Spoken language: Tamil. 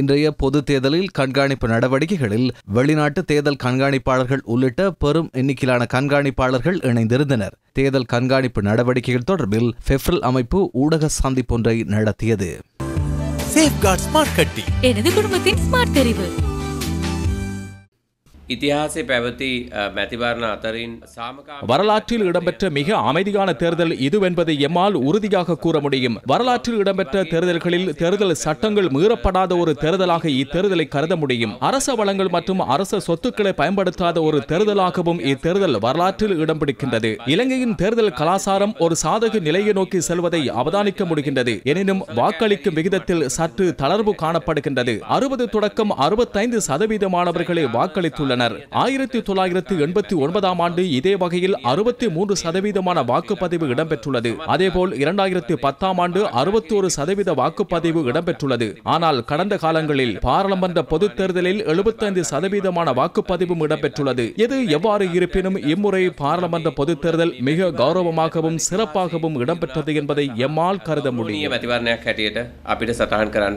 இன்றைய பொது தேர்தலில் கண்காணிப்பு நடவடிக்கைகளில் வெளிநாட்டு தேர்தல் கண்காணிப்பாளர்கள் உள்ளிட்ட பெரும் எண்ணிக்கையிலான கண்காணிப்பாளர்கள் இணைந்திருந்தனர் தேர்தல் கண்காணிப்பு நடவடிக்கைகள் தொடர்பில் பெப்ரல் அமைப்பு ஊடக சந்திப்பொன்றை நடத்தியது குடும்பத்தின் ஸ்மார்ட் தெரிவு வரலாற்றில் இடம்பெற்ற மிக அமைதியான தேர்தல் இதுவென்பதை எம்மால் உறுதியாக கூற முடியும் வரலாற்றில் இடம்பெற்ற தேர்தல்களில் தேர்தல் சட்டங்கள் மீறப்படாத ஒரு தேர்தலாக இத்தேர்தலை கருத முடியும் அரச வளங்கள் மற்றும் அரச சொத்துக்களை பயன்படுத்தாத ஒரு தேர்தலாகவும் இத்தேர்தல் வரலாற்றில் இடம் பிடிக்கின்றது இலங்கையின் தேர்தல் கலாசாரம் ஒரு சாதக நிலையை நோக்கி செல்வதை அவதானிக்க முடிகின்றது எனினும் வாக்களிக்கும் விகிதத்தில் சற்று தளர்வு காணப்படுகின்றது அறுபது தொடக்கம் அறுபத்தைந்து சதவீதமானவர்களே வாக்களித்துள்ளனர் வெளியிட்டனர் ஆயிரத்தி தொள்ளாயிரத்தி எண்பத்தி ஒன்பதாம் ஆண்டு இதே வகையில் அறுபத்தி மூன்று சதவீதமான வாக்குப்பதிவு இடம்பெற்றுள்ளது அதேபோல் இரண்டாயிரத்தி பத்தாம் ஆண்டு அறுபத்தி ஒரு சதவீத வாக்குப்பதிவு இடம்பெற்றுள்ளது ஆனால் கடந்த காலங்களில் பாராளுமன்ற பொதுத் தேர்தலில் எழுபத்தைந்து சதவீதமான வாக்குப்பதிவும் இடம்பெற்றுள்ளது இது எவ்வாறு இருப்பினும் இம்முறை பாராளுமன்ற பொதுத் தேர்தல் மிக கௌரவமாகவும் சிறப்பாகவும் இடம்பெற்றது என்பதை எம்மால் கருத முடியும்